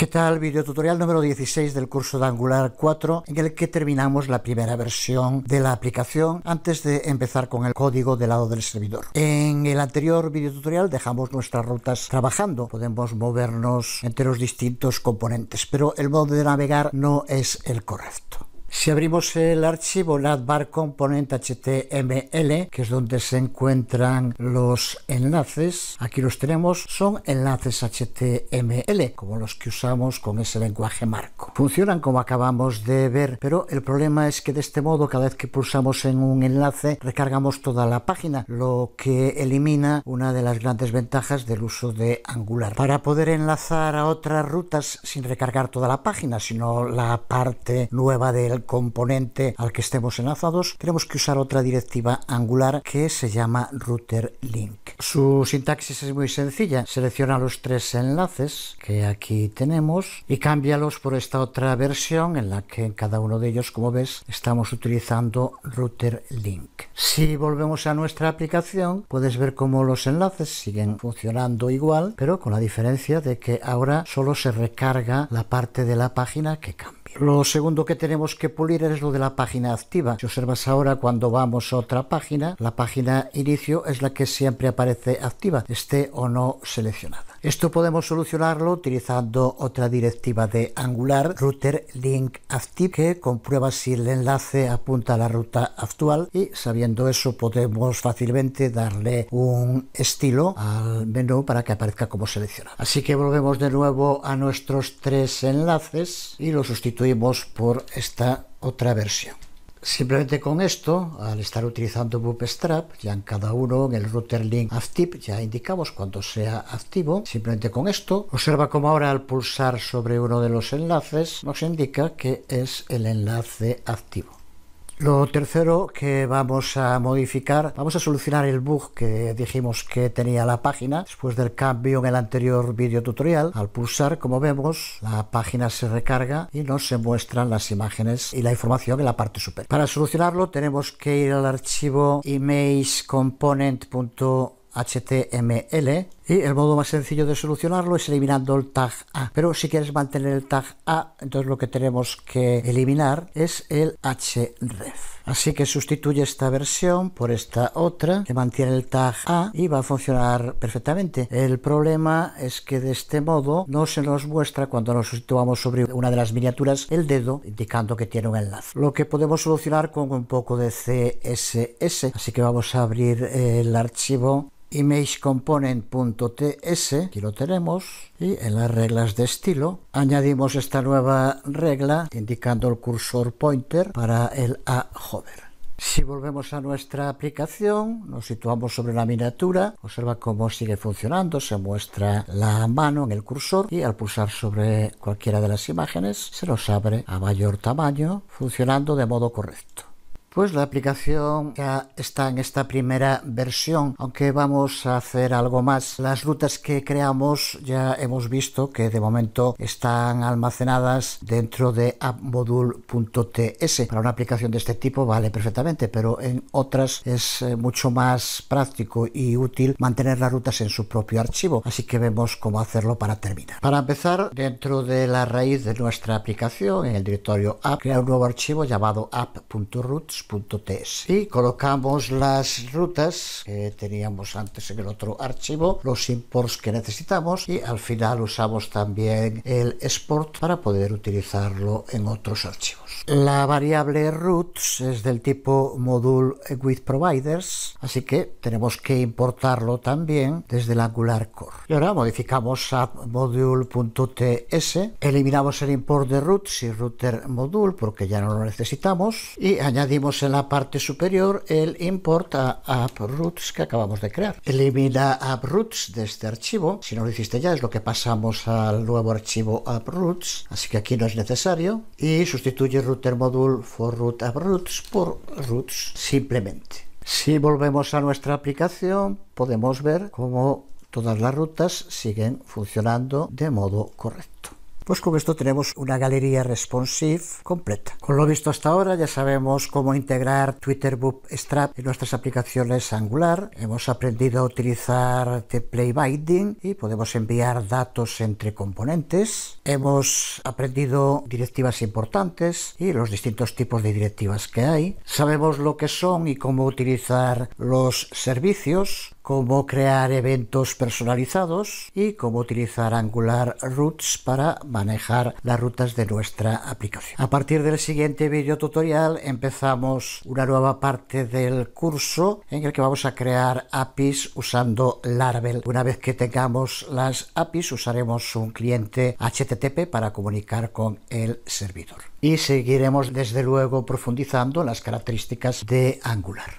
¿Qué tal? Video tutorial número 16 del curso de Angular 4 en el que terminamos la primera versión de la aplicación antes de empezar con el código del lado del servidor. En el anterior video tutorial dejamos nuestras rutas trabajando, podemos movernos entre los distintos componentes, pero el modo de navegar no es el correcto. Si abrimos el archivo LATBAR Component HTML, que es donde se encuentran los enlaces, aquí los tenemos, son enlaces HTML, como los que usamos con ese lenguaje marco. Funcionan como acabamos de ver, pero el problema es que de este modo, cada vez que pulsamos en un enlace, recargamos toda la página, lo que elimina una de las grandes ventajas del uso de Angular. Para poder enlazar a otras rutas sin recargar toda la página, sino la parte nueva del componente al que estemos enlazados, tenemos que usar otra directiva angular que se llama router link. Su sintaxis es muy sencilla. Selecciona los tres enlaces que aquí tenemos y cámbialos por esta otra versión en la que en cada uno de ellos, como ves, estamos utilizando router link. Si volvemos a nuestra aplicación, puedes ver cómo los enlaces siguen funcionando igual, pero con la diferencia de que ahora solo se recarga la parte de la página que cambia. Lo segundo que tenemos que pulir es lo de la página activa. Si observas ahora cuando vamos a otra página, la página inicio es la que siempre aparece activa, esté o no seleccionada. Esto podemos solucionarlo utilizando otra directiva de Angular, router link active, que comprueba si el enlace apunta a la ruta actual y sabiendo eso podemos fácilmente darle un estilo al menú para que aparezca como seleccionado. Así que volvemos de nuevo a nuestros tres enlaces y lo sustituimos por esta otra versión. Simplemente con esto, al estar utilizando Bootstrap, ya en cada uno en el router link active ya indicamos cuando sea activo. Simplemente con esto, observa como ahora al pulsar sobre uno de los enlaces nos indica que es el enlace activo. Lo tercero que vamos a modificar, vamos a solucionar el bug que dijimos que tenía la página después del cambio en el anterior video tutorial. Al pulsar, como vemos, la página se recarga y nos se muestran las imágenes y la información en la parte superior. Para solucionarlo tenemos que ir al archivo imagecomponent.html y el modo más sencillo de solucionarlo es eliminando el tag A. Pero si quieres mantener el tag A, entonces lo que tenemos que eliminar es el href. Así que sustituye esta versión por esta otra que mantiene el tag A y va a funcionar perfectamente. El problema es que de este modo no se nos muestra cuando nos situamos sobre una de las miniaturas el dedo indicando que tiene un enlace. Lo que podemos solucionar con un poco de CSS. Así que vamos a abrir el archivo imagecomponent.ts, aquí lo tenemos, y en las reglas de estilo añadimos esta nueva regla indicando el cursor pointer para el A hover. Si volvemos a nuestra aplicación, nos situamos sobre la miniatura, observa cómo sigue funcionando, se muestra la mano en el cursor y al pulsar sobre cualquiera de las imágenes se nos abre a mayor tamaño, funcionando de modo correcto. Pues la aplicación ya está en esta primera versión, aunque vamos a hacer algo más. Las rutas que creamos ya hemos visto que de momento están almacenadas dentro de appmodule.ts. Para una aplicación de este tipo vale perfectamente, pero en otras es eh, mucho más práctico y útil mantener las rutas en su propio archivo. Así que vemos cómo hacerlo para terminar. Para empezar, dentro de la raíz de nuestra aplicación, en el directorio app, crea un nuevo archivo llamado app.roots y colocamos las rutas que teníamos antes en el otro archivo, los imports que necesitamos y al final usamos también el export para poder utilizarlo en otros archivos. La variable roots es del tipo module with providers, así que tenemos que importarlo también desde el Angular Core. Y ahora modificamos a module.ts, eliminamos el import de roots y router module porque ya no lo necesitamos y añadimos en la parte superior el import a AppRoots que acabamos de crear. Elimina AppRoots de este archivo. Si no lo hiciste ya, es lo que pasamos al nuevo archivo AppRoots, así que aquí no es necesario. Y sustituye router module for root AppRoots por roots simplemente. Si volvemos a nuestra aplicación, podemos ver cómo todas las rutas siguen funcionando de modo correcto pues con esto tenemos una galería responsive completa. Con lo visto hasta ahora ya sabemos cómo integrar Twitter Bootstrap en nuestras aplicaciones Angular, hemos aprendido a utilizar template binding y podemos enviar datos entre componentes, hemos aprendido directivas importantes y los distintos tipos de directivas que hay, sabemos lo que son y cómo utilizar los servicios, cómo crear eventos personalizados y cómo utilizar Angular Routes para manejar las rutas de nuestra aplicación. A partir del siguiente video tutorial empezamos una nueva parte del curso en el que vamos a crear APIs usando Laravel. Una vez que tengamos las APIs usaremos un cliente HTTP para comunicar con el servidor. Y seguiremos desde luego profundizando en las características de Angular.